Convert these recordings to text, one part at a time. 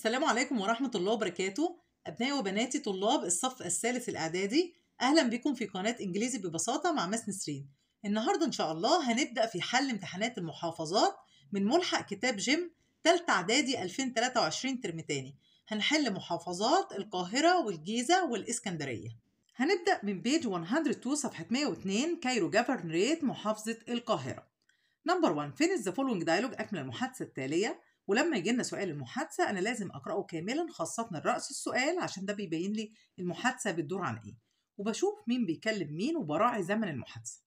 السلام عليكم ورحمة الله وبركاته أبنائي وبناتي طلاب الصف الثالث الإعدادي أهلا بكم في قناة إنجليزي ببساطة مع ماس نسرين النهاردة إن شاء الله هنبدأ في حل امتحانات المحافظات من ملحق كتاب جيم تلت إعدادي 2023 ترم تاني هنحل محافظات القاهرة والجيزة والإسكندرية هنبدأ من بيج 102 صفحة 102 كايرو جافرنريت محافظة القاهرة نمبر 1 فين ذا فولوينج دايلوج أكمل المحادثة التالية ولما يجي لنا سؤال المحادثه انا لازم اقراه كاملا خاصه الراس السؤال عشان ده بيبين لي المحادثه بتدور عن ايه وبشوف مين بيكلم مين وبراعي زمن المحادثه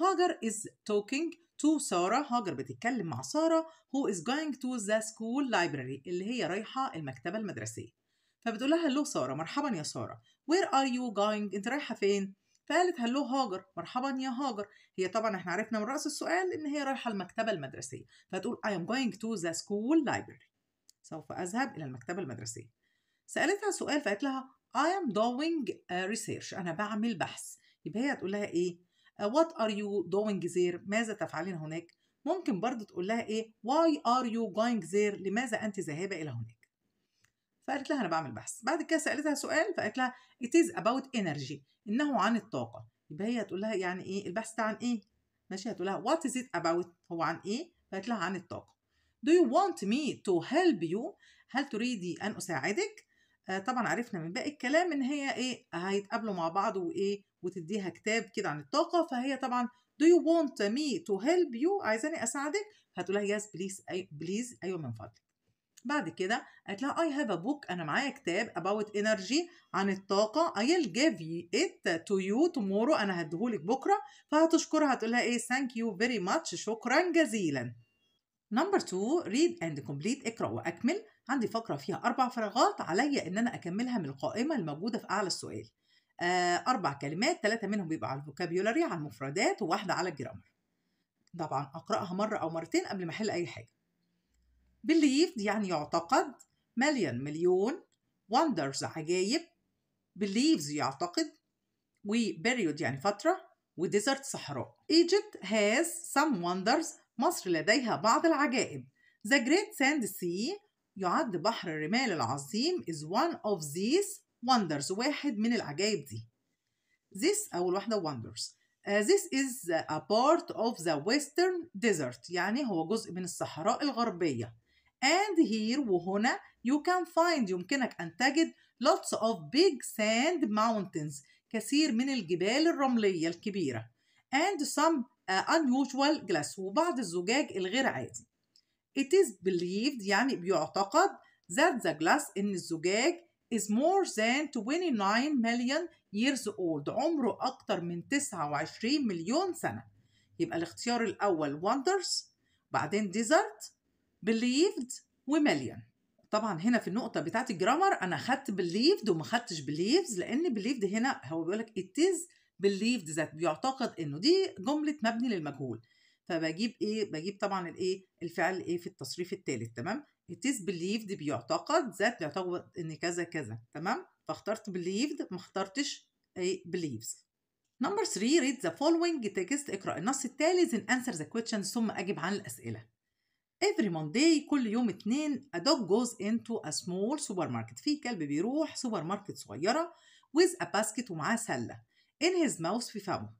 هاجر is talking to سارة هاجر بتتكلم مع سارة who is going to the school library اللي هي رايحة المكتبة المدرسية فبتقول لها لو سارة مرحبا يا سارة where are you going انت رايحة فين فقالت هلو هاجر مرحبا يا هاجر هي طبعا احنا عرفنا من رأس السؤال ان هي رايحة المكتبة المدرسية فتقول I am going to the school library سوف أذهب إلى المكتبة المدرسية سألتها سؤال فقالت لها I am doing research أنا بعمل بحث يبقى هي هتقول لها إيه uh, What are you doing there ماذا تفعلين هناك ممكن برضه تقول لها إيه Why are you going there لماذا أنت ذاهبة إلى هناك فقالت لها انا بعمل بحث بعد كده سالتها سؤال فقالت لها it is about energy انه عن الطاقه يبقى هي هتقول لها يعني ايه البحث ده عن ايه ماشي هتقول لها what is it about هو عن ايه فقالت لها عن الطاقه do you want me to help you هل تريدي ان اساعدك آه طبعا عرفنا من باقي الكلام ان هي ايه هيتقابلوا مع بعض وايه وتديها كتاب كده عن الطاقه فهي طبعا do you want me to help you عايزاني اساعدك هتقول لها yes please please ايوه من فضلك بعد كده قالت لها I have a book أنا معايا كتاب about energy عن الطاقة I'll give it to you tomorrow أنا هديهولك بكرة فهتشكرها هتقول لها إيه thank you very much شكرا جزيلا نمبر 2 read and complete اقرأ وأكمل عندي فقرة فيها أربع فراغات عليا إن أنا أكملها من القائمة الموجودة في أعلى السؤال آه، أربع كلمات ثلاثة منهم بيبقى على الفوكابيولاري على المفردات وواحدة على الجرامر طبعا أقرأها مرة أو مرتين قبل ما أحل أي حاجة believed يعني يعتقد مليون مليون wonders عجايب believes يعتقد و period يعني فترة و desert صحراء Egypt has some wonders مصر لديها بعض العجائب The Great Sand Sea يعد بحر الرمال العظيم is one of these wonders واحد من العجائب دي This أول واحدة wonders uh, This is a part of the western desert يعني هو جزء من الصحراء الغربية and here وهنا you can find يمكنك أن تجد lots of big sand mountains كثير من الجبال الرملية الكبيرة and some uh, unusual glass وبعض الزجاج الغير عادي It is believed يعني بيعتقد that the glass إن الزجاج is more than 29 million years old عمره أكتر من 29 مليون سنة يبقى الاختيار الأول wonders بعدين desert believed ومليون طبعا هنا في النقطه بتاعت الجرامر انا خدت believed وما خدتش believes لان believed هنا هو بيقول لك it is believed that بيعتقد انه دي جمله مبني للمجهول فبجيب ايه بجيب طبعا الايه الفعل ايه في التصريف الثالث تمام it is believed بيعتقد ذات بيعتقد ان كذا كذا تمام فاخترت believed ما اخترتش ايه believes نمبر 3 read the following text اقرا النص التالي then answer the questions ثم اجب عن الاسئله every Monday كل يوم اتنين a dog goes into a small supermarket في كلب بيروح سوبر ماركت صغيرة with a basket ومعاه سلة in his mouth في فمه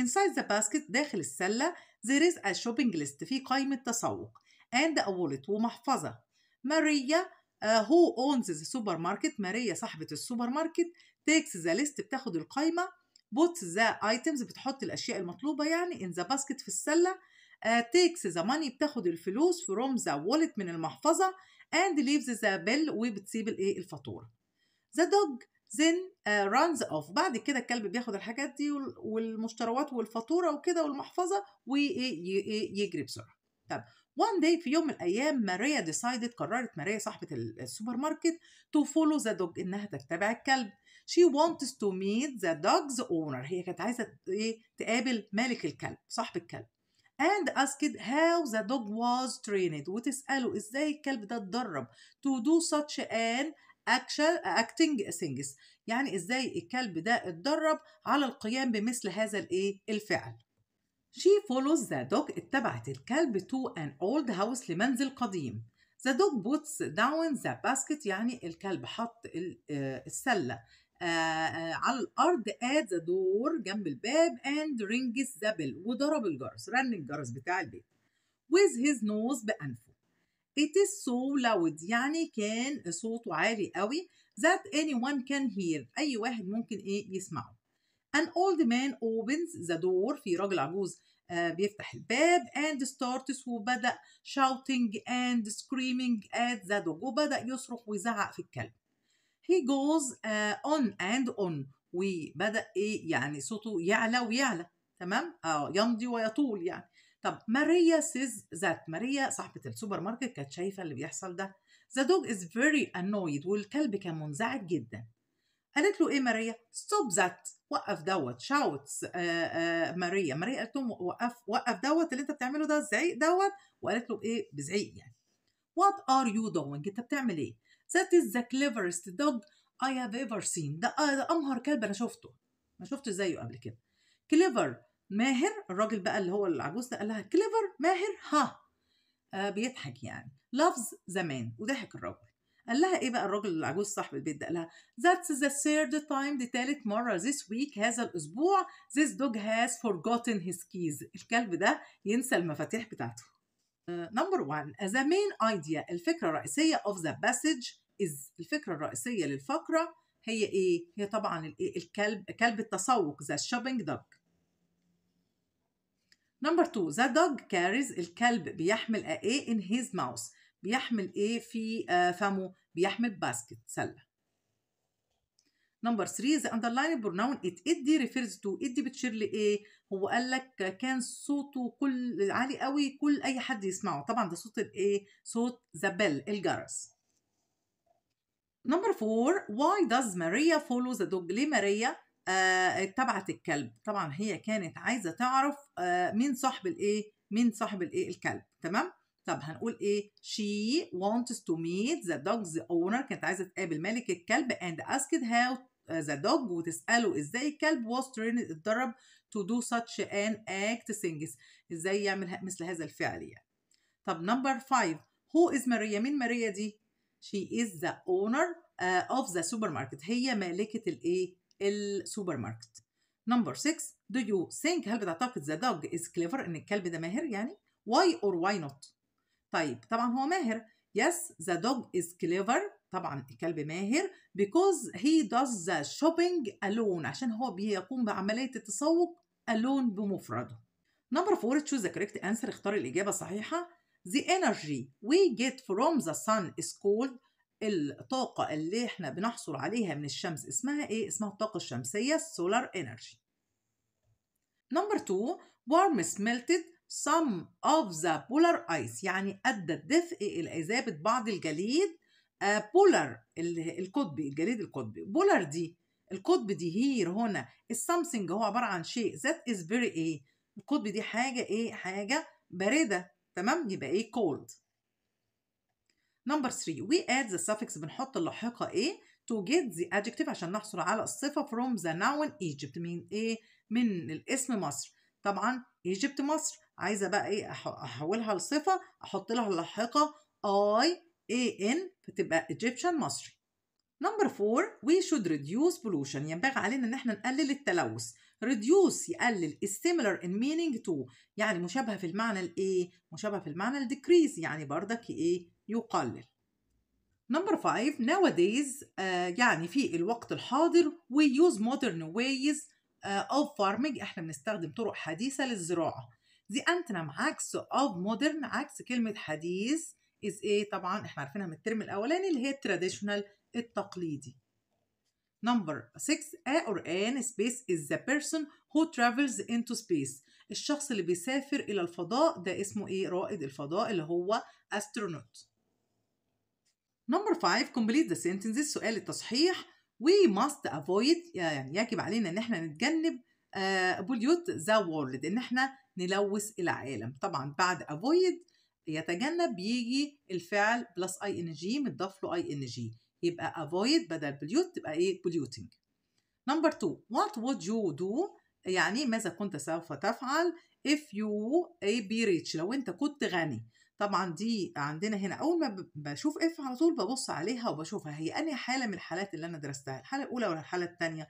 inside the basket داخل السلة there is a shopping list في قائمة تسوق and a wallet ومحفظة ماريا uh, who owns the supermarket ماريا صاحبة السوبر ماركت takes the list بتاخد القائمة puts the items بتحط الأشياء المطلوبة يعني in the basket في السلة آه، takes the money بتاخد الفلوس from the wallet من المحفظة and leaves the bill وبتسيب الايه الفاتورة the dog then uh, runs off بعد كده الكلب بياخد الحاجات دي والمشتروات والفاتورة وكده والمحفظة ويجري إيه، إيه، بسرعة طب one day في يوم من الأيام ماريا decided قررت ماريا صاحبة السوبر ماركت to follow the dog إنها تتبع الكلب she wants to meet the dog's owner هي كانت عايزة إيه تقابل مالك الكلب صاحب الكلب and asked how the dog was trained وتسأله إزاي الكلب ده اتدرب to do such an action acting things يعني إزاي الكلب ده اتدرب على القيام بمثل هذا الإيه الفعل She follows the dog اتبعت الكلب to an old house لمنزل قديم The dog puts down the basket يعني الكلب حط السلة آه، آه، على الارض at the door جنب الباب and rings the bell وضرب الجرس رن الجرس بتاع البيت with his nose بانفه it is so loud يعني كان صوته عالي قوي that anyone can hear اي واحد ممكن ايه يسمعه an old man opens the door في راجل عجوز آه بيفتح الباب and starts وبدأ shouting and screaming at the dog وبدأ يصرخ ويزعق في الكلب he goes uh, on and on وبدأ إيه يعني صوته يعلى ويعلى تمام اه يمضي ويطول يعني طب ماريا سيز ذات ماريا صاحبة السوبر ماركت كانت شايفة اللي بيحصل ده ذا dog از فيري annoyed والكلب كان منزعج جدا قالت له ايه ماريا ستوب ذات وقف دوت شاوتس ماريا ماريا قالت له وقف وقف دوت اللي انت بتعمله ده زعيق دوت وقالت له ايه بزعيق يعني وات ار يو دوينج انت بتعمل ايه That is the cleverest dog I have ever seen ده, آه، ده أمهر كلب أنا شفته ما شفتش زيه قبل كده clever ماهر الراجل بقى اللي هو العجوز ده قال لها clever ماهر ها آه بيضحك يعني loves زمان وضحك الراجل قال لها ايه بقى الراجل العجوز صاحب البيت ده قال لها that's the third time دي تالت مرة this week هذا الأسبوع this dog has forgotten his keys الكلب ده ينسى المفاتيح بتاعته نمبر 1 as a main idea الفكرة الرئيسية of the passage is الفكرة الرئيسية للفقرة هي ايه؟ هي طبعا إيه؟ الكلب كلب التسوق the shopping dog. نمبر 2 the dog carries الكلب بيحمل ايه in his mouth بيحمل ايه في آه، فمه؟ بيحمل باسكت سله. نمبر 3 the اندرلاين pronoun it it دي refers to it دي بتشير لايه هو قال لك كان صوته كل عالي قوي كل اي حد يسمعه طبعا ده صوت الايه صوت the bell الجرس نمبر 4 why does ماريا follow the dog ليه ماريا آه، اتبعت آه الكلب طبعا هي كانت عايزه تعرف آه مين صاحب الايه مين صاحب الايه الكلب تمام طب هنقول ايه she wants to meet the dog's owner كانت عايزه تقابل مالك الكلب and asked how ذا دوج وتساله ازاي الكلب was trained اتدرب to do such an act things ازاي يعمل مثل هذا الفعل يعني طب نمبر 5 who is ماريا مين ماريا دي she is the owner uh, of the supermarket هي مالكه الايه السوبر ماركت نمبر 6 do you think هل بتعتقد the dog is clever ان الكلب ده ماهر يعني why or why not طيب طبعا هو ماهر yes the dog is clever طبعا الكلب ماهر because he does the shopping alone عشان هو بيقوم بعملية التسوق alone بمفرده number four choose the correct answer اختار الإجابة الصحيحة the energy we get from the sun is called الطاقة اللي احنا بنحصل عليها من الشمس اسمها ايه؟ اسمها الطاقة الشمسية solar energy number two warmth melted some of the polar ice يعني أدى الدفء إلى إذابة بعض الجليد آه، بولر القطبي الجليد القطبي بولر دي القطب دي هير هنا السامثينج هو عباره عن شيء ذات از فيري ايه القطب دي حاجه ايه حاجه بارده تمام يبقى ايه كولد نمبر 3 وي اد ذا سفكس بنحط اللاحقه ايه تو جيت ذا ادجكتيف عشان نحصل على الصفه فروم ذا ناون ايجيبت من ايه من الاسم مصر طبعا ايجيبت مصر عايزه بقى ايه احولها لصفه احط لها اللاحقه I ان فتبقى Egyptian مصري نمبر 4 we should reduce pollution ينبغي علينا ان احنا نقلل التلوث reduce يقلل is similar in meaning to يعني مشابهه في المعنى الايه مشابهه في المعنى ال decrease يعني بردك ايه يقلل نمبر 5 nowadays دايز آه، يعني في الوقت الحاضر we use modern ways آه of farming احنا بنستخدم طرق حديثه للزراعه دي انتنم عكس of modern عكس كلمه حديث از ايه طبعا احنا عارفينها من الترم الاولاني اللي هي التراديشنال التقليدي نمبر 6 a or an space is the person who travels into space الشخص اللي بيسافر الى الفضاء ده اسمه ايه رائد الفضاء اللي هو astronaut نمبر 5 complete the sentences سؤال التصحيح we must avoid يعني يجب علينا ان احنا نتجنب بوليوت ذا وورلد ان احنا نلوث العالم طبعا بعد avoid ليتجنب بيجي الفعل بلس اي ان جي متضاف له اي ان جي يبقى avoid بدل بليوت تبقى ايه polluting نمبر 2 what would you do يعني ماذا كنت سوف تفعل if you a be rich لو انت كنت غني طبعا دي عندنا هنا اول ما بشوف اف على طول ببص عليها وبشوفها هي انهي حاله من الحالات اللي انا درستها الحاله الاولى ولا الحاله الثانيه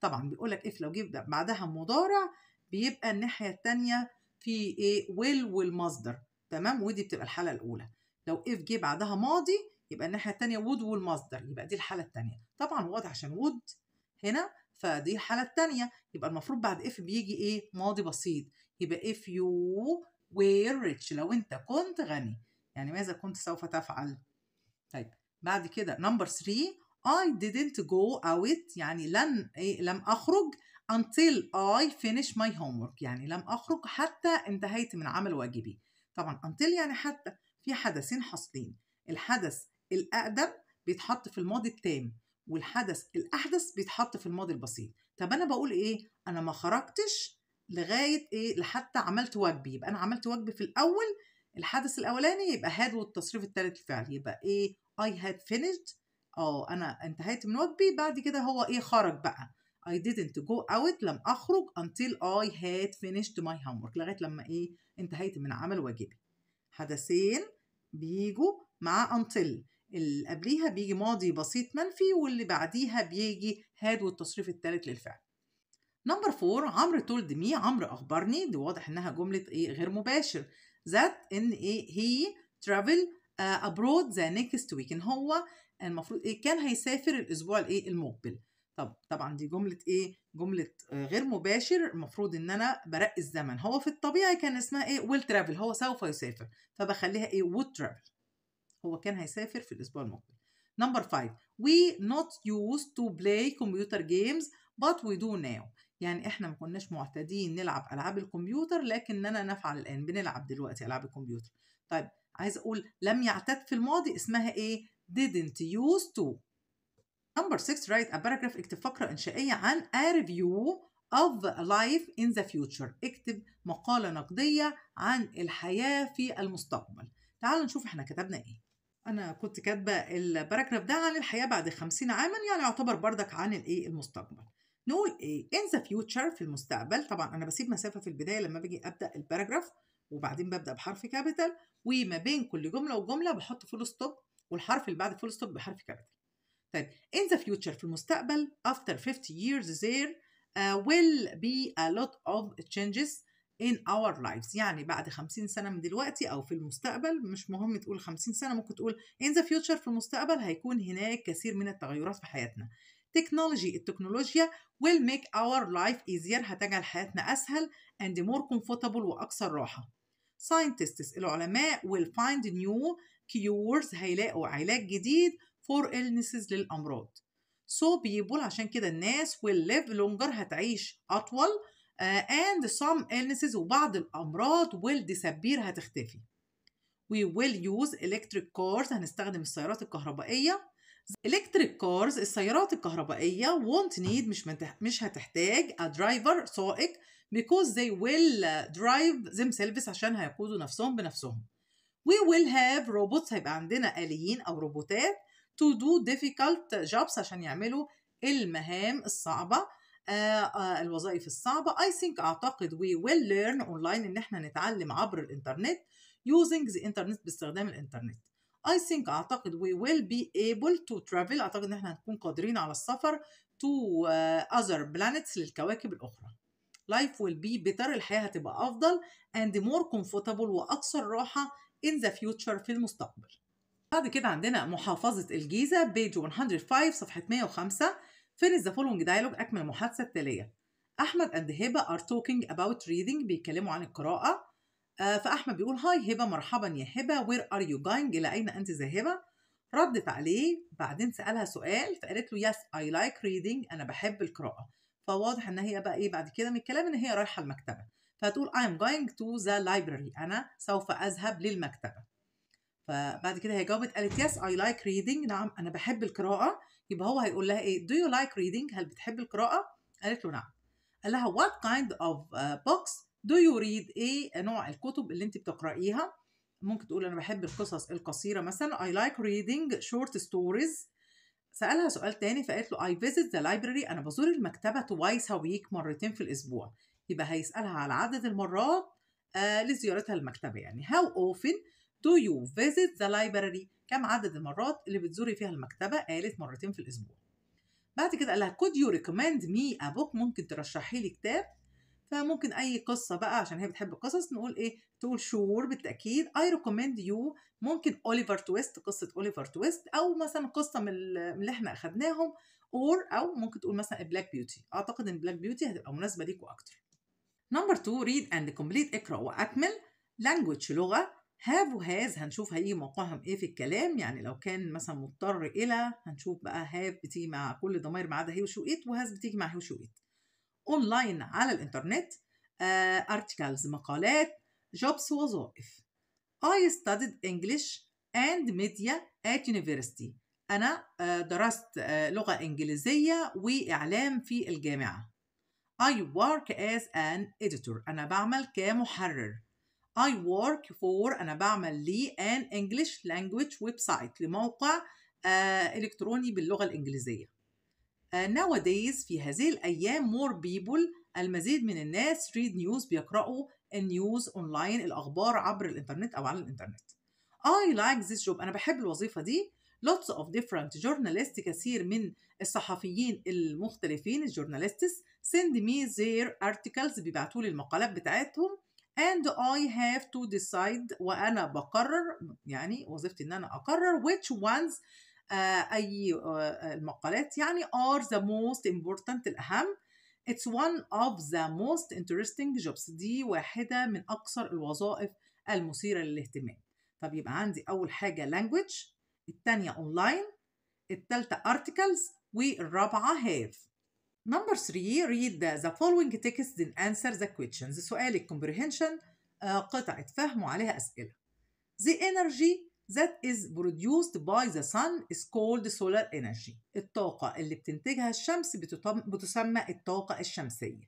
طبعا بيقول لك اف لو جه بعدها مضارع بيبقى الناحيه الثانيه في ايه ويل والمصدر تمام ودي بتبقى الحالة الأولى لو إف جه بعدها ماضي يبقى الناحية التانية وود والمصدر يبقى دي الحالة التانية طبعا وود عشان وود هنا فدي الحالة التانية يبقى المفروض بعد إف بيجي إيه ماضي بسيط يبقى إف يو وير ريتش لو أنت كنت غني يعني ماذا كنت سوف تفعل طيب بعد كده نمبر 3 I didn't go out يعني لن إيه لم أخرج until I finish my homework يعني لم أخرج حتى انتهيت من عمل واجبي طبعا أنتل يعني حتى في حدثين حاصلين الحدث الأقدم بيتحط في الماضي التام والحدث الأحدث بيتحط في الماضي البسيط طب أنا بقول إيه أنا ما خرجتش لغاية إيه لحتى عملت وجبي يبقى أنا عملت وجبي في الأول الحدث الأولاني يبقى هاد والتصريف الثالث الفعل يبقى إيه اي هاد finished اه أنا انتهيت من وجبي بعد كده هو إيه خرج بقى I didn't go out لم أخرج until I had finished my homework لغاية لما إيه انتهيت من عمل واجبي حدثين بيجوا مع until اللي قبليها بيجي ماضي بسيط منفي واللي بعديها بيجي had والتصريف الثالث للفعل نمبر فور عمرو تولد مي عمرو أخبرني دي واضح إنها جملة إيه غير مباشر that إن إيه he travel آه، abroad the next week إن هو المفروض إيه كان هيسافر الأسبوع الإيه المقبل طب طبعا دي جمله ايه جمله آه، غير مباشر المفروض ان انا برقي الزمن هو في الطبيعي كان اسمها ايه ويل ترافل هو سوف يسافر فبخليها ايه وود ترافل هو كان هيسافر في الاسبوع المقبل نمبر 5 وي نوت يوز تو بلاي كمبيوتر جيمز بات وي دو ناو يعني احنا ما كناش معتادين نلعب العاب الكمبيوتر لكننا نفعل الان بنلعب دلوقتي العاب الكمبيوتر طيب عايز اقول لم يعتاد في الماضي اسمها ايه didn't used to Number six, write a paragraph اكتب فقرة إنشائية عن a review of life in the future اكتب مقالة نقدية عن الحياة في المستقبل تعالوا نشوف احنا كتبنا ايه أنا كنت كاتبة الباراجراف ده عن الحياة بعد خمسين عاما يعني يعتبر بردك عن الايه المستقبل نقول ايه in the future في المستقبل طبعا أنا بسيب مسافة في البداية لما باجي أبدأ الباراجراف وبعدين ببدأ بحرف كابيتال وما بين كل جملة وجملة بحط فول ستوب والحرف اللي بعد فول ستوب بحرف كابيتال طيب in the future في المستقبل after 50 years there uh, will be a lot of changes in our lives يعني بعد 50 سنة من دلوقتي أو في المستقبل مش مهم تقول 50 سنة ممكن تقول in the future في المستقبل هيكون هناك كثير من التغيرات في حياتنا technology التكنولوجيا will make our life easier هتجعل حياتنا أسهل and more comfortable وأكثر راحة scientists العلماء will find new cures هيلاقوا علاج جديد فور illnesses للأمراض سو so people عشان كده الناس will live longer هتعيش أطول uh, and some illnesses وبعض الأمراض will disappear هتختفي we will use electric cars هنستخدم السيارات الكهربائية electric cars السيارات الكهربائية won't need مش مش هتحتاج a driver سائق because they will drive themselves عشان هيقودوا نفسهم بنفسهم we will have robots هيبقى عندنا آليين أو روبوتات to do difficult jobs عشان يعملوا المهام الصعبة آه، آه، الوظائف الصعبة I think أعتقد we will learn online إن إحنا نتعلم عبر الإنترنت using the internet باستخدام الإنترنت I think أعتقد we will be able to travel أعتقد إن إحنا هنكون قادرين على السفر to آه، other planets للكواكب الأخرى life will be better الحياة هتبقى أفضل and more comfortable وأكثر راحة in the future في المستقبل بعد كده عندنا محافظة الجيزة بيج 105 صفحة 105 فين ذا فولوينج دايلوج أكمل المحادثة التالية أحمد أند هبة أر توكينج أباوت ريدينج بيتكلموا عن القراءة آه فأحمد بيقول هاي هبة مرحبا يا هبة وير أر يو جوينج إلى أين أنت ذاهبة ردت عليه بعدين سألها سؤال فقالت له يس أي لايك ريدينج أنا بحب القراءة فواضح إن هي بقى إيه بعد كده من الكلام إن هي رايحة المكتبة فهتقول I'm going to the library أنا سوف أذهب للمكتبة فبعد كده هي جاوبت قالت يس اي لايك ريدنج نعم انا بحب القراءه يبقى هو هيقول لها ايه دو يو لايك ريدنج هل بتحب القراءه قالت له نعم قال لها وات كايند اوف بوكس دو يو ريد ايه نوع الكتب اللي انت بتقرايها ممكن تقول انا بحب القصص القصيره مثلا اي لايك ريدنج شورت ستوريز سالها سؤال تاني فقالت له اي فيزيت ذا لايبرري انا بزور المكتبه توايس ويك مرتين في الاسبوع يبقى هيسالها على عدد المرات آه لزيارتها المكتبه يعني هاو اوفن Do you visit the library؟ كم عدد المرات اللي بتزوري فيها المكتبة؟ قالت مرتين في الأسبوع. بعد كده قال لها could you recommend me a book؟ ممكن ترشحي لي كتاب؟ فممكن أي قصة بقى عشان هي بتحب القصص نقول إيه؟ تقول شور بالتأكيد I recommend you ممكن أوليفر تويست قصة أوليفر تويست أو مثلا قصة من اللي إحنا أخدناهم or أو ممكن تقول مثلا بلاك بيوتي أعتقد إن بلاك بيوتي هتبقى مناسبة ليكوا أكتر. نمبر 2 read and complete اقرأ وأكمل language لغة هاف وهاز هنشوف هيجي موقعهم ايه في الكلام يعني لو كان مثلا مضطر الى هنشوف بقى هاف بتيجي مع كل ضمائر ما عدا هي وشو ايت وهاز بتيجي مع هي وشو ايت اونلاين على الانترنت ارتكلز آه، uh, مقالات جوبس وظائف I studied English and media at university أنا آه، درست آه، لغة إنجليزية وإعلام في الجامعة I work as an editor أنا بعمل كمحرر I work for أنا بعمل لي an English language website لموقع آه، إلكتروني باللغة الإنجليزية آه، nowadays في هذه الأيام more people المزيد من الناس read news بيقرأوا النيوز أونلاين الأخبار عبر الإنترنت أو على الإنترنت I like this job أنا بحب الوظيفة دي lots of different journalists كثير من الصحفيين المختلفين الجورناليستس send me their articles بيبعتوا لي المقالات بتاعتهم and I have to decide وأنا بقرر يعني وظيفتي إن أنا أقرر which ones uh, أي uh, المقالات يعني are the most important الأهم It's one of the most interesting jobs دي واحدة من أكثر الوظائف المثيرة للاهتمام طب يبقى عندي أول حاجة language التانية online التالتة articles والرابعة have Number 3 read the following text and answer the questions سؤال comprehension قطعة فهم وعليها أسئلة The energy that is produced by the sun is called solar energy الطاقة اللي بتنتجها الشمس بتسمى الطاقة الشمسية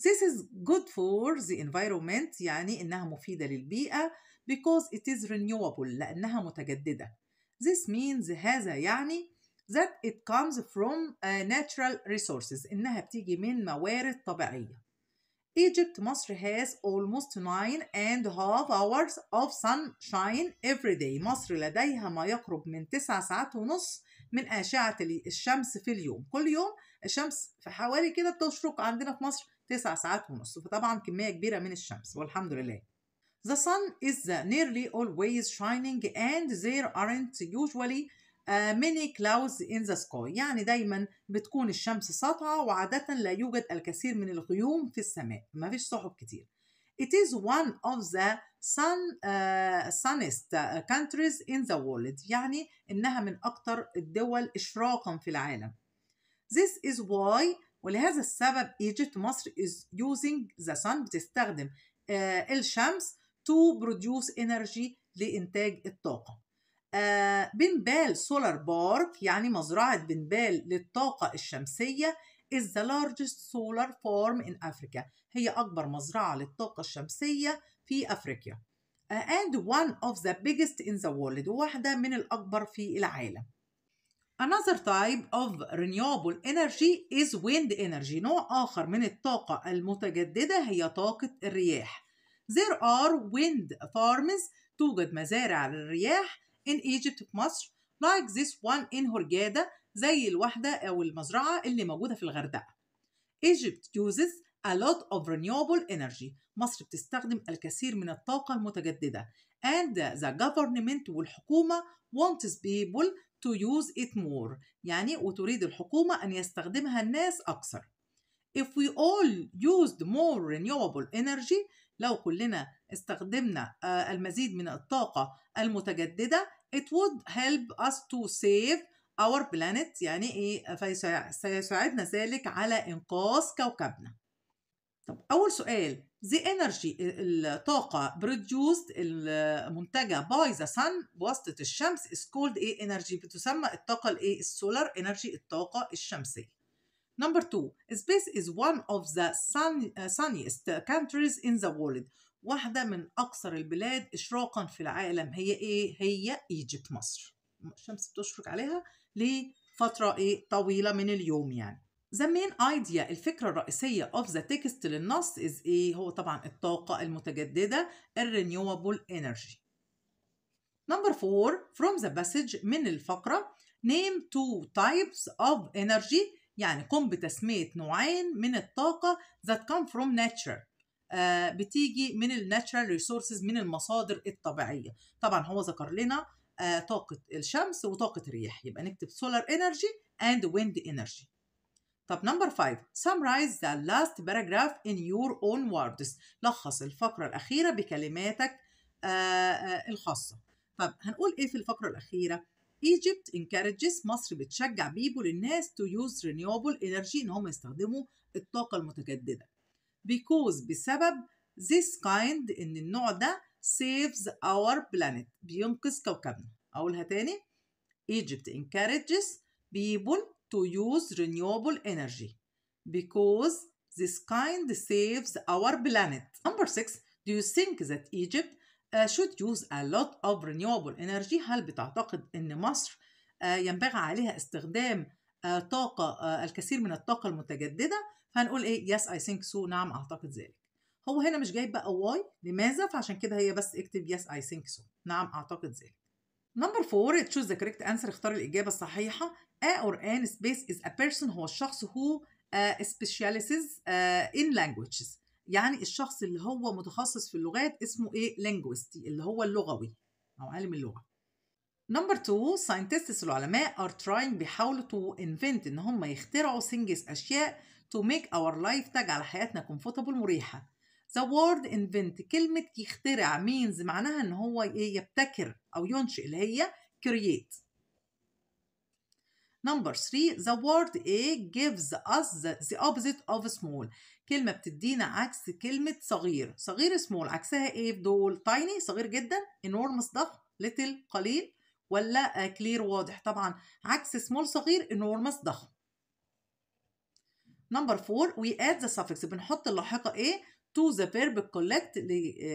This is good for the environment يعني إنها مفيدة للبيئة because it is renewable لأنها متجددة This means هذا يعني that it comes from uh, natural resources إنها بتيجي من موارد طبيعية Egypt مصر has almost nine and half hours of sunshine every day مصر لديها ما يقرب من تسع ساعات ونص من أشعة الشمس في اليوم كل يوم الشمس في حوالي كده بتشرق عندنا في مصر تسع ساعات ونص فطبعا كمية كبيرة من الشمس والحمد لله The sun is nearly always shining and there aren't usually ميني كلاوز ان ذا سكاي يعني دايما بتكون الشمس ساطعة وعادة لا يوجد الكثير من الغيوم في السماء ما فيش سحب كتير It is one of the sun, uh, آه، sunnest countries in the world يعني إنها من أكتر الدول إشراقا في العالم This is why ولهذا السبب Egypt مصر is using the sun بتستخدم uh, الشمس to produce energy لإنتاج الطاقة بنبال سولار بارك يعني مزرعة بنبال للطاقة الشمسية is the largest solar farm in Africa هي أكبر مزرعة للطاقة الشمسية في أفريقيا uh, and one of the biggest in the world وواحدة من الأكبر في العالم Another type of renewable energy is wind energy نوع آخر من الطاقة المتجددة هي طاقة الرياح There are wind farms توجد مزارع للرياح in Egypt في مصر like this one in هرجادة زي الوحدة أو المزرعة اللي موجودة في الغردقة Egypt uses a lot of renewable energy مصر بتستخدم الكثير من الطاقة المتجددة and the government والحكومة wants people to use it more يعني وتريد الحكومة أن يستخدمها الناس أكثر If we all used more renewable energy لو كلنا استخدمنا آه، المزيد من الطاقة المتجددة it would help us to save our planet يعني ايه فسيساعدنا ذلك على انقاذ كوكبنا طب اول سؤال the energy الطاقة produced المنتجة by the sun بواسطة الشمس is called ايه energy بتسمى الطاقة الايه السولار energy الطاقة الشمسية Number two, Space is one of the sun, uh, sunniest countries in the world. واحدة من أكثر البلاد إشراقا في العالم هي إيه؟ هي إيجيبت مصر. الشمس بتشرق عليها لفترة إيه؟ طويلة من اليوم يعني. The main idea الفكرة الرئيسية of the text للنص is إيه؟ هو طبعا الطاقة المتجددة الرينيوبل energy. Number four from the passage من الفقرة name two types of energy يعني قم بتسمية نوعين من الطاقة that come from nature آه بتيجي من الناتشرال ريسورسز من المصادر الطبيعية طبعا هو ذكر لنا آه طاقة الشمس وطاقة الرياح يبقى نكتب solar energy and wind energy طب نمبر 5 summarize the last paragraph in your own words لخص الفقرة الأخيرة بكلماتك آه, آه، الخاصة طب هنقول إيه في الفقرة الأخيرة Egypt encourages مصر بتشجع بيبول الناس to use renewable energy إن هم يستخدموا الطاقة المتجددة because بسبب this kind إن النوع ده saves our planet بينقذ كوكبنا أقولها تاني Egypt encourages people to use renewable energy because this kind saves our planet. Number six, do you think that Egypt Uh, should use a lot of renewable energy هل بتعتقد أن مصر uh, ينبغي عليها استخدام uh, طاقة الكثير من الطاقة المتجددة فهنقول إيه yes I think so نعم أعتقد ذلك هو هنا مش جايب بقى واي لماذا فعشان كده هي بس اكتب yes I think so نعم أعتقد ذلك Number four, choose the correct answer. اختار الإجابة الصحيحة a or an space is a person هو الشخص who uh, specializes uh, in languages يعني الشخص اللي هو متخصص في اللغات اسمه ايه لينجويستي اللي هو اللغوي او عالم اللغه نمبر 2 scientists العلماء are trying بيحاولوا to invent ان هم يخترعوا سنجز اشياء to make our life تجعل حياتنا comfortable مريحه the word invent كلمة يخترع means معناها ان هو ايه يبتكر او ينشئ اللي هي create number 3 the word a gives us the opposite of small كلمة بتدينا عكس كلمة صغير صغير سمول عكسها ايه في دول تايني صغير جدا enormous ضخم ليتل قليل ولا كلير آه، واضح طبعا عكس سمول صغير enormous ضخم نمبر 4 وي اد ذا suffix بنحط اللاحقة ايه تو ذا فيرب كولكت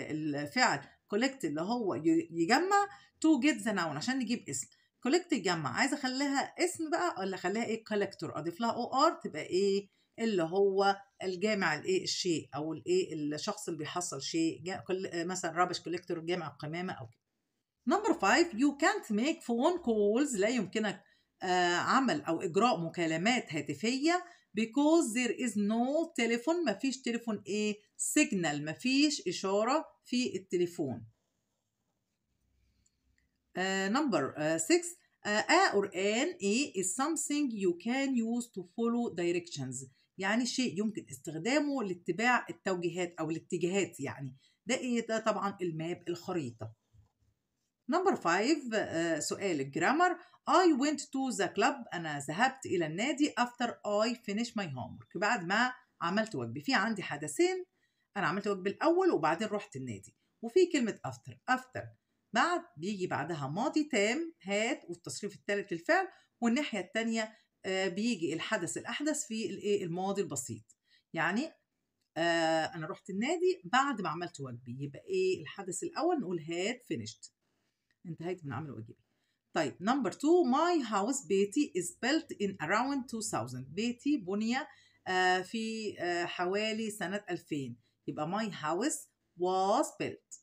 الفعل كولكت اللي هو يجمع تو جيت ذا نون عشان نجيب اسم كولكت يجمع عايزة اخليها اسم بقى ولا اخليها ايه كولكتور اضيف لها او ار تبقى ايه اللي هو الجامع الايه الشيء او الايه الشخص اللي بيحصل شيء مثلا رابش كوليكتور جامع القمامه او كده نمبر 5 يو كانت ميك فون كولز لا يمكنك آه، عمل او اجراء مكالمات هاتفيه because there is no telephone مفيش تليفون ايه signal مفيش اشاره في التليفون نمبر آه، 6 آه، a or an a is something you can use to follow directions يعني شيء يمكن استخدامه لاتباع التوجيهات أو الاتجاهات يعني ده إيه ده طبعا الماب الخريطة نمبر 5 آه، سؤال الجرامر I went to the club أنا ذهبت إلى النادي after I finish my homework بعد ما عملت واجبي في عندي حدثين أنا عملت واجبي الأول وبعدين رحت النادي وفي كلمة after after بعد بيجي بعدها ماضي تام هات والتصريف الثالث للفعل والناحية الثانيه آه، بيجي الحدث الأحدث في الإيه الماضي البسيط يعني آه، أنا رحت النادي بعد ما عملت واجبي يبقى إيه الحدث الأول نقول هاد فينيشت انتهيت من عمل واجبي طيب نمبر 2 ماي هاوس بيتي از بيلت ان اراوند 2000 بيتي بني آه، في حوالي سنة 2000 يبقى ماي هاوس was built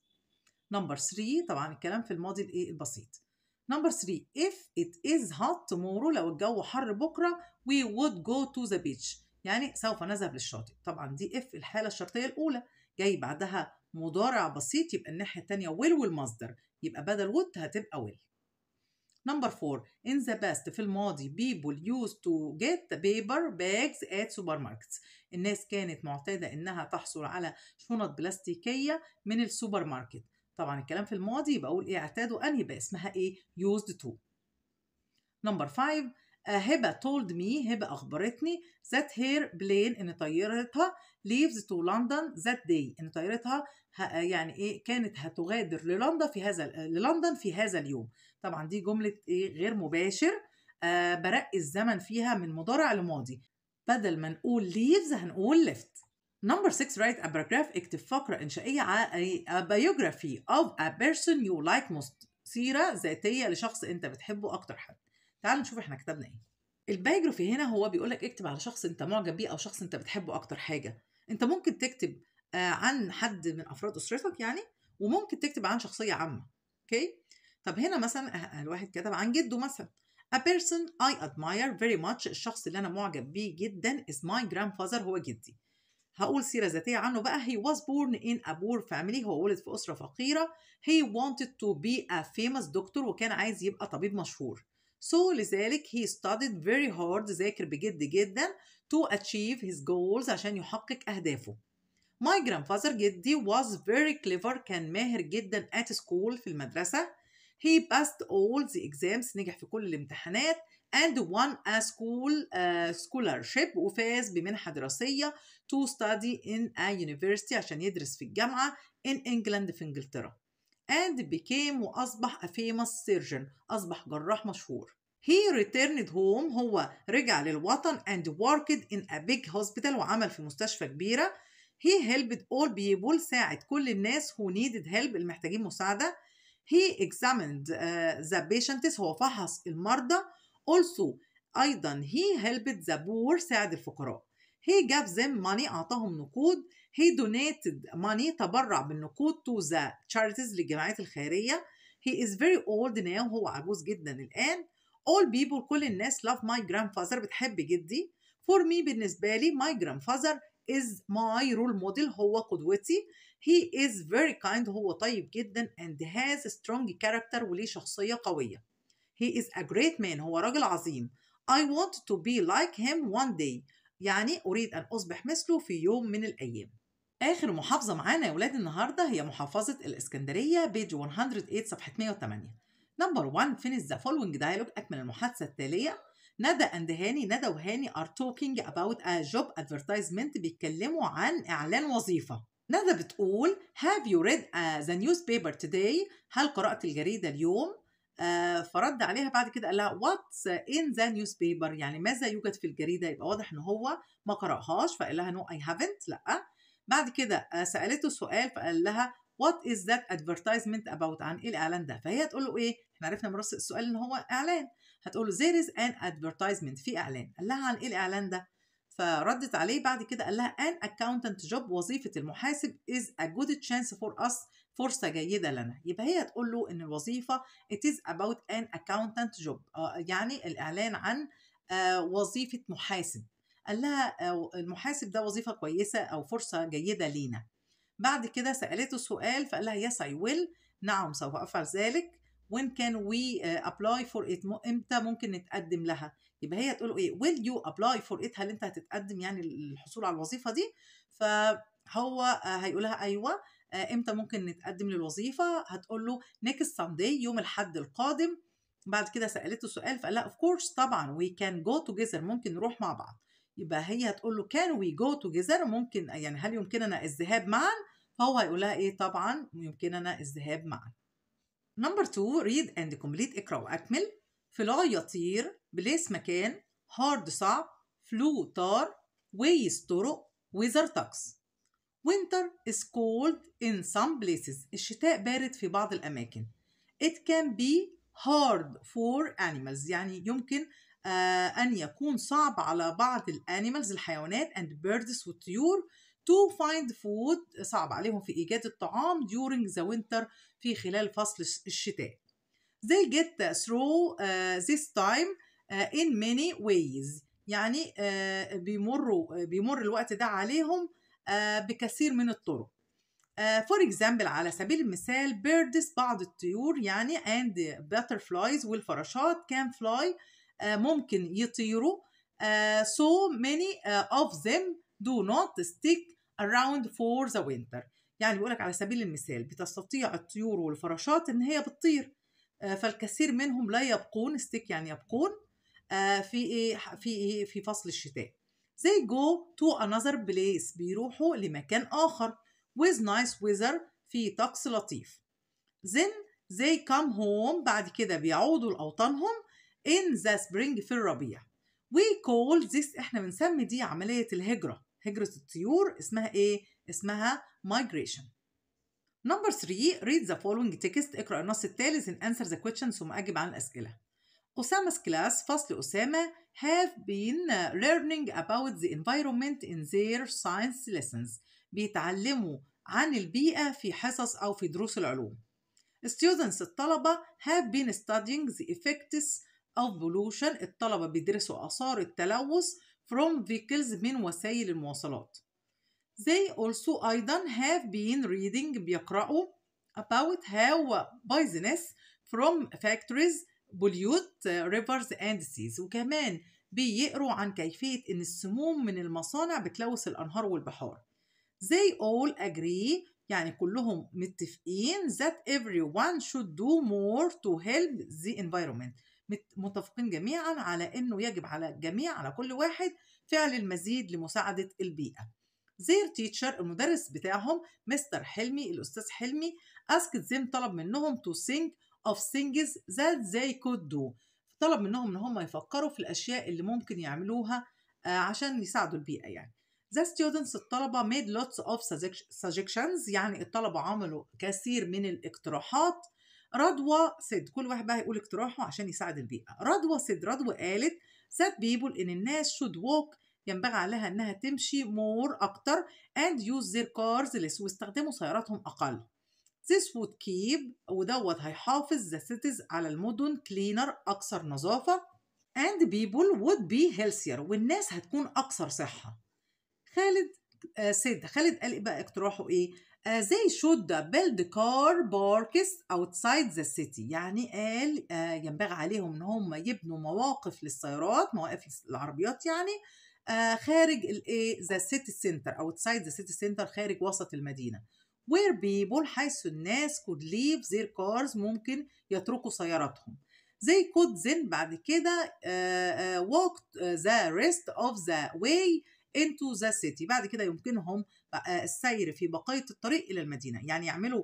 نمبر 3 طبعا الكلام في الماضي الايه البسيط نمبر 3 if it is hot tomorrow لو الجو حر بكره we would go to the beach يعني سوف نذهب للشاطئ طبعا دي if الحاله الشرطيه الاولى جاي بعدها مضارع بسيط يبقى الناحيه الثانيه will والمصدر يبقى بدل would هتبقى will نمبر 4 in the past في الماضي people used to get paper bags at supermarkets الناس كانت معتاده انها تحصل على شنط بلاستيكيه من السوبر ماركت طبعا الكلام في الماضي يبقى أقول إيه اعتادوا أن يبقى اسمها إيه used to نمبر 5 آه، هبة told me هبة أخبرتني that her plane إن طيارتها leaves to London that day إن طيارتها آه، يعني إيه كانت هتغادر للندن في هذا للندن في هذا اليوم طبعا دي جملة إيه غير مباشر آه برقي الزمن فيها من مضارع لماضي بدل ما نقول leaves هنقول left Number 6 write a paragraph اكتب فقرة إنشائية عن a biography of a person you like most سيرة ذاتية لشخص أنت بتحبه أكتر حد تعال نشوف إحنا كتبنا إيه البايوجرافي هنا هو بيقول لك اكتب على شخص أنت معجب بيه أو شخص أنت بتحبه أكتر حاجة أنت ممكن تكتب آه، عن حد من أفراد أسرتك يعني وممكن تكتب عن شخصية عامة أوكي طب هنا مثلا آه، آه، الواحد كتب عن جده مثلا A person I admire very much الشخص اللي أنا معجب بيه جدا is my grandfather هو جدي هقول سيرة ذاتية عنه بقى he was born in a poor family هو ولد في أسرة فقيرة he wanted to be a famous doctor وكان عايز يبقى طبيب مشهور so لذلك he studied very hard ذاكر بجد جدا to achieve his goals عشان يحقق أهدافه my grandfather جدي was very clever كان ماهر جدا at school في المدرسة he passed all the exams نجح في كل الامتحانات and won a school uh, scholarship وفاز بمنحة دراسية to study in a university عشان يدرس في الجامعة in England في إنجلترا and became وأصبح a famous surgeon أصبح جراح مشهور He returned home هو رجع للوطن and worked in a big hospital وعمل في مستشفى كبيرة He helped all people ساعد كل الناس who needed help المحتاجين مساعدة He examined uh, the patients هو فحص المرضى also أيضا he helped the poor ساعد الفقراء he gave them money أعطاهم نقود he donated money تبرع بالنقود to the charities للجمعيات الخيرية he is very old now هو عجوز جدا الآن all people كل الناس love my grandfather بتحب جدي for me بالنسبة لي my grandfather is my role model هو قدوتي he is very kind هو طيب جدا and has a strong character وليه شخصية قوية He is a great man هو راجل عظيم I want to be like him one day يعني أريد أن أصبح مثله في يوم من الأيام آخر محافظة معانا يا ولاد النهاردة هي محافظة الإسكندرية بيج 108 صفحة 108 نمبر 1 finish the following dialogue أكمل المحادثة التالية ندى اند هاني ندى وهاني are talking about a job advertisement بيتكلموا عن إعلان وظيفة ندى بتقول have you read uh, the newspaper today هل قرأت الجريدة اليوم آه، فرد عليها بعد كده قال لها واتس ان ذا نيوز بيبر يعني ماذا يوجد في الجريده يبقى واضح ان هو ما قراهاش فقال لها نو اي هافنت لا بعد كده آه، سالته سؤال فقال لها وات از ذات ادفرتايزمنت اباوت عن ايه الاعلان ده فهي تقول له ايه احنا عرفنا من رأس السؤال ان هو اعلان هتقول له ذير از ان ادفرتايزمنت في اعلان قال لها عن ايه الاعلان ده فردت عليه بعد كده قال لها ان اكاونتنت جوب وظيفة المحاسب از ا جود تشانس فور اس فرصه جيده لنا يبقى هي تقول له ان الوظيفه it is about an accountant job آه، يعني الاعلان عن آه، وظيفه محاسب قال لها آه، المحاسب ده وظيفه كويسه او فرصه جيده لينا بعد كده سالته سؤال فقال لها يس اي ويل نعم سوف افعل ذلك when can we apply for it امتى ممكن نتقدم لها يبقى هي تقول ايه will you apply for it هل انت هتتقدم يعني الحصول على الوظيفه دي فهو هيقولها ايوه آه، امتى ممكن نتقدم للوظيفه هتقول له نيكست سانداي يوم الحد القادم بعد كده سالته سؤال فقال لها اوف كورس طبعا وي كان جو توجذر ممكن نروح مع بعض يبقى هي هتقول له كان وي جو توجذر ممكن يعني هل يمكننا الذهاب معا فهو هيقول لها ايه طبعا يمكننا الذهاب معا نمبر 2 ريد اند كومبليت اقرا واكمل فلاي يطير بليس مكان هارد صعب فلو طار ويز طرق ويزر تاكس Winter is cold in some places. الشتاء بارد في بعض الأماكن. It can be hard for animals. يعني يمكن uh, أن يكون صعب على بعض الأنيمالز الحيوانات and birds والطيور to find food صعب عليهم في إيجاد الطعام during the winter في خلال فصل الشتاء. They get through uh, آه، this time uh, in many ways. يعني uh, بيمروا بيمر الوقت ده عليهم آه، بكثير من الطرق فور آه، اكزامبل على سبيل المثال بيردز بعض الطيور يعني اند باترفلايز والفراشات كان آه، فلاي ممكن يطيروا so many of them do not stick around for the winter يعني بيقولك على سبيل المثال بتستطيع الطيور والفراشات ان هي بتطير فالكثير منهم لا يبقون ستيك يعني يبقون في ايه في ايه في فصل الشتاء They go to another place بيروحوا لمكان آخر with nice weather في طقس لطيف then they come home بعد كده بيعودوا لأوطانهم in the spring في الربيع we call this احنا بنسمي دي عملية الهجرة هجرة الطيور اسمها ايه؟ اسمها migration Number three read the following text اقرأ النص التالي and answer the questions ثم أجب عن الأسئلة Osama's class فصل أسامة have been learning about the environment in their science lessons بيتعلموا عن البيئة في حصص أو في دروس العلوم students الطلبة have been studying the effects of pollution الطلبة بيدرسوا آثار التلوث from vehicles من وسائل المواصلات they also أيضا have been reading بيقرأوا about how poisonous from factories بوليوت ريفرز اند سيز وكمان بيقروا عن كيفية إن السموم من المصانع بتلوث الأنهار والبحار. They all agree يعني كلهم متفقين that everyone should do more to help the environment. متفقين جميعا على إنه يجب على الجميع على كل واحد فعل المزيد لمساعدة البيئة. Their teacher المدرس بتاعهم مستر حلمي الأستاذ حلمي asked them طلب منهم to think of things that they could do طلب منهم ان هم يفكروا في الاشياء اللي ممكن يعملوها آه، عشان يساعدوا البيئه يعني The students الطلبة made lots of suggestions يعني الطلبة عملوا كثير من الاقتراحات رضوى سيد كل واحد بقى هيقول اقتراحه عشان يساعد البيئة رضوى سيد رضوى قالت that people إن الناس should walk ينبغي عليها إنها تمشي more أكتر and use their cars less واستخدموا سياراتهم أقل This would keep ودوت هيحافظ the cities على المدن cleaner أكثر نظافة and people would be healthier والناس هتكون أكثر صحة خالد uh, آه، سيد خالد قال إيه بقى اقتراحه إيه؟ uh, they should build car parks outside the city يعني قال uh, ينبغي عليهم إن هم يبنوا مواقف للسيارات مواقف العربيات يعني uh, خارج الايه ذا سيتي سنتر outside ذا سيتي سنتر خارج وسط المدينه where people حيث الناس could leave their cars ممكن يتركوا سياراتهم زي could then بعد كده uh, uh, walk the rest of the way into the city بعد كده يمكنهم آه، السير في بقية الطريق إلى المدينة يعني يعملوا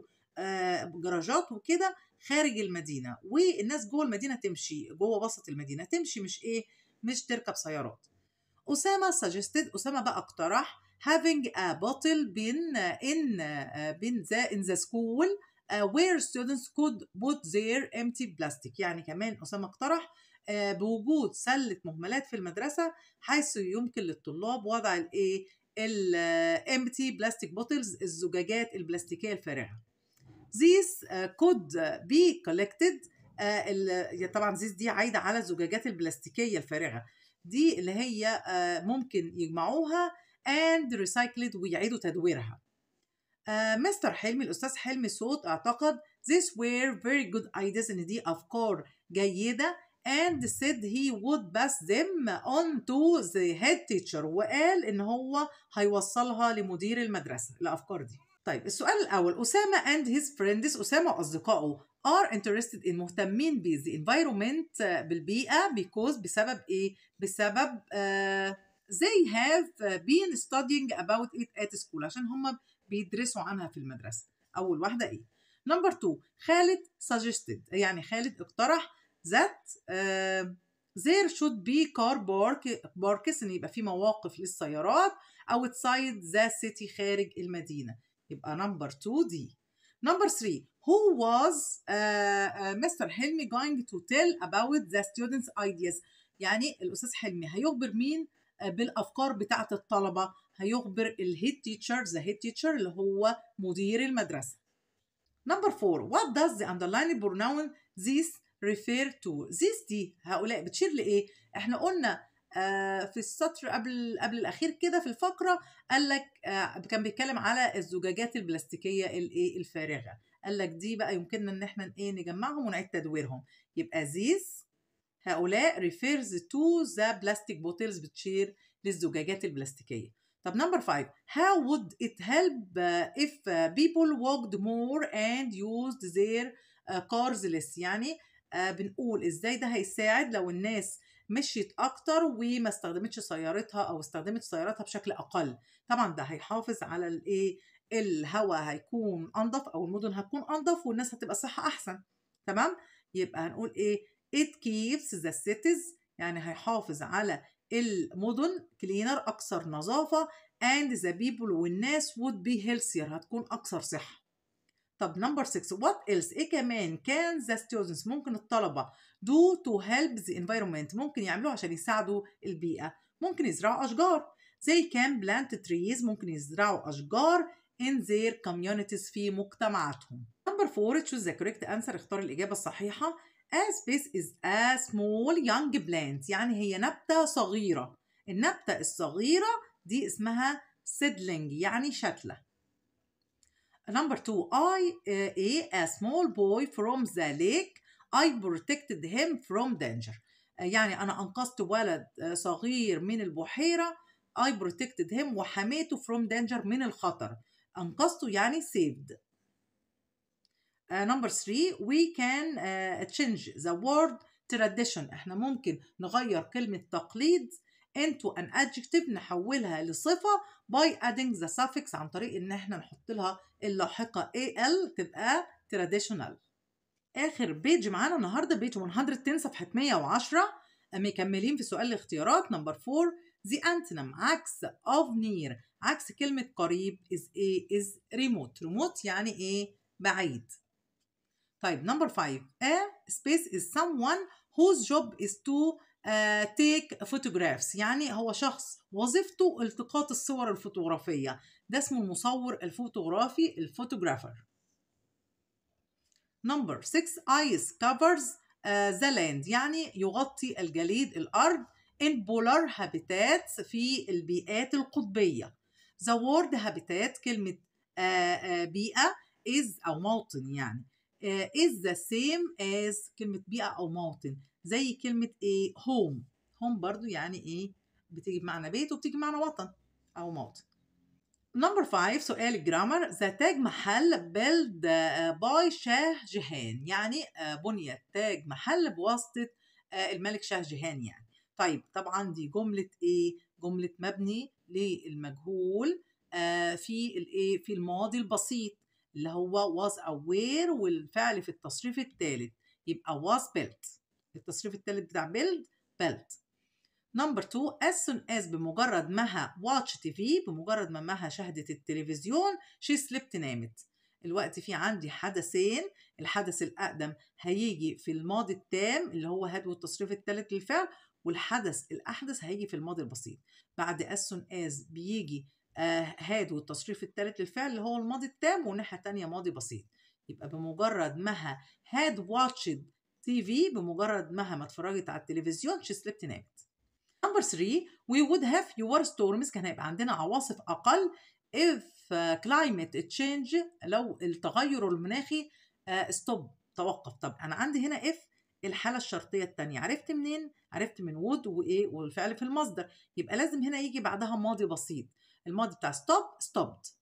جراجات وكده خارج المدينة والناس جوه المدينة تمشي جوه وسط المدينة تمشي مش إيه مش تركب سيارات أسامة suggested أسامة بقى اقترح having a bottle bin uh, in uh, uh, bin the in the school where students could put their empty plastic يعني كمان أسامة اقترح آه، بوجود سلة مهملات في المدرسة حيث يمكن للطلاب وضع الايه الامتي بلاستيك bottles الزجاجات البلاستيكية الفارغة these could be collected آه، طبعا زيز دي عايدة على الزجاجات البلاستيكية الفارغة دي اللي هي آه، ممكن يجمعوها and recycled ويعيدوا تدويرها آه، مستر حلمي الأستاذ حلمي صوت اعتقد these were very good ideas إن دي أفكار جيدة and said he would pass them on to the head teacher وقال إن هو هيوصلها لمدير المدرسة الأفكار دي طيب السؤال الأول أسامة and his friends أسامة وأصدقائه are interested in مهتمين ب environment بالبيئة because بسبب إيه؟ بسبب uh, they have been studying about it at school عشان هما بيدرسوا عنها في المدرسة أول واحدة إيه نمبر 2 خالد suggested يعني خالد اقترح that uh, there should be car park parks إن يبقى في مواقف للسيارات outside the city خارج المدينة يبقى نمبر 2 دي نمبر 3 who was مستر uh, حلمي uh, going to tell about the students ideas يعني الأستاذ حلمي هيخبر مين بالافكار بتاعه الطلبه هيخبر الهيد تيتشر ذا هيد تيتشر اللي هو مدير المدرسه نمبر 4 وات داز ذا اندرلاين pronoun ذيس ريفير تو ذيس دي هؤلاء بتشير لايه احنا قلنا آه، في السطر قبل قبل الاخير كده في الفقره قال لك آه، كان بيتكلم على الزجاجات البلاستيكيه الايه الفارغه قال لك دي بقى يمكننا ان احنا ايه نجمعهم ونعيد تدويرهم يبقى زيز هؤلاء refers to the plastic bottles بتشير للزجاجات البلاستيكية طب نمبر 5 how would it help uh, if uh, people walked more and used their uh, cars less يعني بنقول ازاي ده هيساعد لو الناس مشيت اكتر وما استخدمتش سيارتها او استخدمت سيارتها بشكل اقل طبعا ده هيحافظ على الايه الهواء هيكون انضف او المدن هتكون انضف والناس هتبقى صحه احسن تمام يبقى هنقول ايه It keeps the cities يعني هيحافظ على المدن كلينر أكثر نظافة and the people والناس would be healthier هتكون أكثر صحة طب نمبر 6 what else ايه كمان can the students ممكن الطلبة do to help the environment ممكن يعملوه عشان يساعدوا البيئة ممكن يزرعوا أشجار they can plant trees ممكن يزرعوا أشجار in their communities في مجتمعاتهم نمبر 4 choose the correct answer اختار الإجابة الصحيحة as this is a small young plant يعني هي نبتة صغيرة النبتة الصغيرة دي اسمها seedling يعني شتلة number two I a, a small boy from the lake I protected him from danger يعني أنا أنقذت ولد صغير من البحيرة I protected him وحميته from danger من الخطر أنقذته يعني saved نمبر 3 وي كان تشينج ذا وورد تراديشن احنا ممكن نغير كلمه تقليد into an adjective نحولها لصفة by adding the suffix عن طريق ان احنا نحط لها اللاحقة al تبقى traditional اخر بيج معانا النهارده بيج 110 صفحة 110 آه، مكملين في سؤال الاختيارات نمبر 4 the antonym عكس of near عكس كلمة قريب is a is remote remote يعني ايه بعيد طيب نمبر 5 a space is someone whose job is to تو آه، take photographs يعني هو شخص وظيفته التقاط الصور الفوتوغرافية ده اسمه المصور الفوتوغرافي الفوتوغرافر نمبر 6 ice covers ذا the land يعني يغطي الجليد الأرض in polar habitats في البيئات القطبية the word habitat كلمة آه، آه، بيئة is أو موطن يعني آه، is the same as كلمة بيئة أو موطن زي كلمة إيه هوم هوم برضو يعني إيه بتيجي بمعنى بيت وبتيجي بمعنى وطن أو موطن نمبر 5 سؤال الجرامر ذا تاج محل بيلد باي شاه جهان يعني آه، بني التاج محل بواسطة آه، الملك شاه جهان يعني طيب طبعا دي جملة ايه جملة مبني للمجهول في الايه في الماضي البسيط اللي هو was aware والفعل في التصريف الثالث يبقى was built التصريف الثالث بتاع build built نمبر 2 as soon as بمجرد مها watch TV بمجرد ما ماها شاهدت التلفزيون she slept نامت الوقت في عندي حدثين الحدث الأقدم هيجي في الماضي التام اللي هو هاد والتصريف الثالث للفعل والحدث الأحدث هيجي في الماضي البسيط بعد as soon as بيجي هاد والتصريف الثالث للفعل اللي هو الماضي التام والناحية التانية ماضي بسيط يبقى بمجرد ما هاد واتشد تي في بمجرد ما ما اتفرجت على التلفزيون شي سليبت نامت نمبر 3 وي وود هاف يور ستورمز كان هيبقى عندنا عواصف أقل if كلايمت uh, تشينج لو التغير المناخي uh, توقف طب أنا عندي هنا if الحالة الشرطية التانية عرفت منين؟ عرفت من وود وإيه والفعل في المصدر يبقى لازم هنا يجي بعدها ماضي بسيط الماضي بتاع stop stopped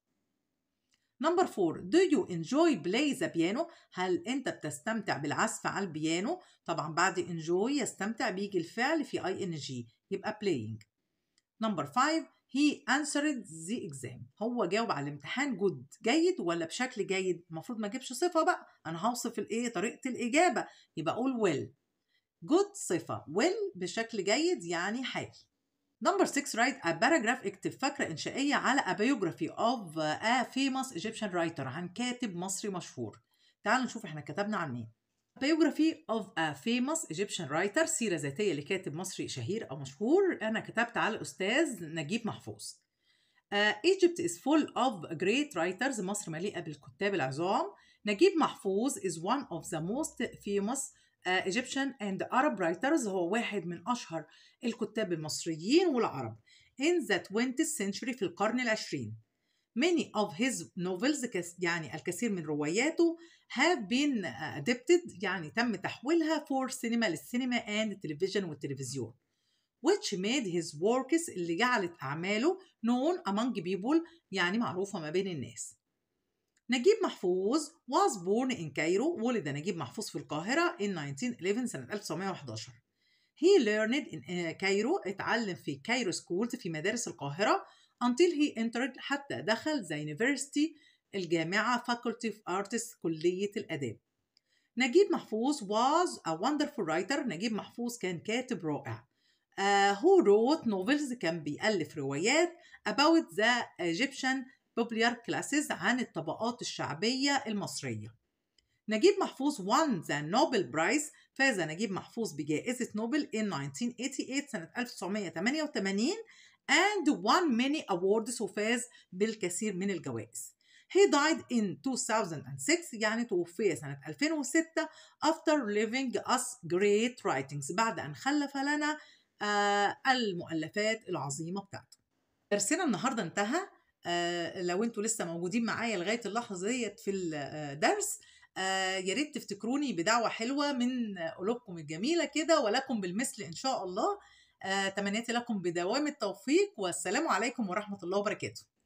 number four do you enjoy play the piano هل انت بتستمتع بالعزف على البيانو طبعا بعد enjoy يستمتع بيجي الفعل في ing يبقى playing number five he answered the exam هو جاوب على الامتحان good جيد ولا بشكل جيد المفروض ما اجيبش صفه بقى انا هوصف الايه طريقه الاجابه يبقى اقول well good صفه well بشكل جيد يعني حال نمبر 6 رايت ا باراجراف اكتب فكره إنشائية على a biography of a famous Egyptian writer عن كاتب مصري مشهور تعالوا نشوف احنا كتبنا عن مين biography of a famous Egyptian writer سيرة ذاتية لكاتب مصري شهير أو مشهور أنا كتبت على الأستاذ نجيب محفوظ uh, Egypt is full of great writers مصر مليئة بالكتاب العظام نجيب محفوظ is one of the most famous آه، Egyptian and Arab Writers هو واحد من أشهر الكتاب المصريين والعرب in the 20th century في القرن العشرين many of his novels يعني الكثير من رواياته have been adapted يعني تم تحويلها for cinema للسينما and television والتلفزيون which made his works اللي جعلت أعماله known among people يعني معروفة ما بين الناس نجيب محفوظ was born in Cairo ولد نجيب محفوظ في القاهرة in 1911 سنة 1911 he learned in Cairo اتعلم في Cairo schools في مدارس القاهرة until he entered حتى دخل the university الجامعة faculty of arts كلية الآداب نجيب محفوظ was a wonderful writer نجيب محفوظ كان كاتب رائع uh, who wrote novels كان بيألف روايات about the Egyptian بوبليار كلاسز عن الطبقات الشعبية المصرية نجيب محفوظ won the Nobel Prize فاز نجيب محفوظ بجائزة نوبل in 1988 سنة 1988 and won many awards وفاز بالكثير من الجوائز He died in 2006 يعني توفي سنة 2006 after leaving us great writings بعد أن خلف لنا آه المؤلفات العظيمة بتاعته درسنا النهاردة انتهى آه، لو انتوا لسه موجودين معايا لغايه اللحظه ديت في الدرس آه، آه، يا ريت تفتكروني بدعوه حلوه من قلوبكم الجميله كده ولكم بالمثل ان شاء الله تمنياتي لكم بدوام التوفيق والسلام عليكم ورحمه الله وبركاته